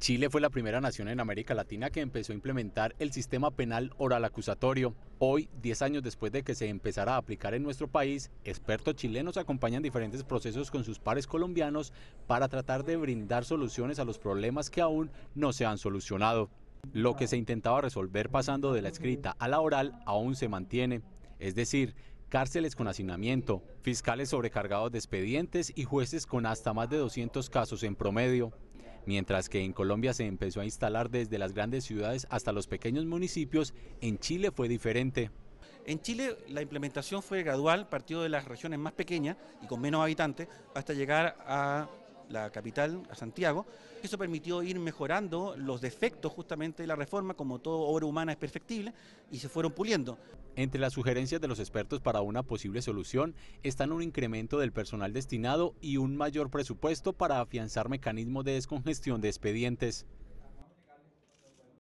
Chile fue la primera nación en América Latina que empezó a implementar el sistema penal oral acusatorio. Hoy, 10 años después de que se empezara a aplicar en nuestro país, expertos chilenos acompañan diferentes procesos con sus pares colombianos para tratar de brindar soluciones a los problemas que aún no se han solucionado. Lo que se intentaba resolver pasando de la escrita a la oral aún se mantiene, es decir, cárceles con hacinamiento, fiscales sobrecargados de expedientes y jueces con hasta más de 200 casos en promedio. Mientras que en Colombia se empezó a instalar desde las grandes ciudades hasta los pequeños municipios, en Chile fue diferente. En Chile la implementación fue gradual, partido de las regiones más pequeñas y con menos habitantes, hasta llegar a la capital, a Santiago. Eso permitió ir mejorando los defectos justamente de la reforma, como todo obra humana es perfectible, y se fueron puliendo. Entre las sugerencias de los expertos para una posible solución están un incremento del personal destinado y un mayor presupuesto para afianzar mecanismos de descongestión de expedientes.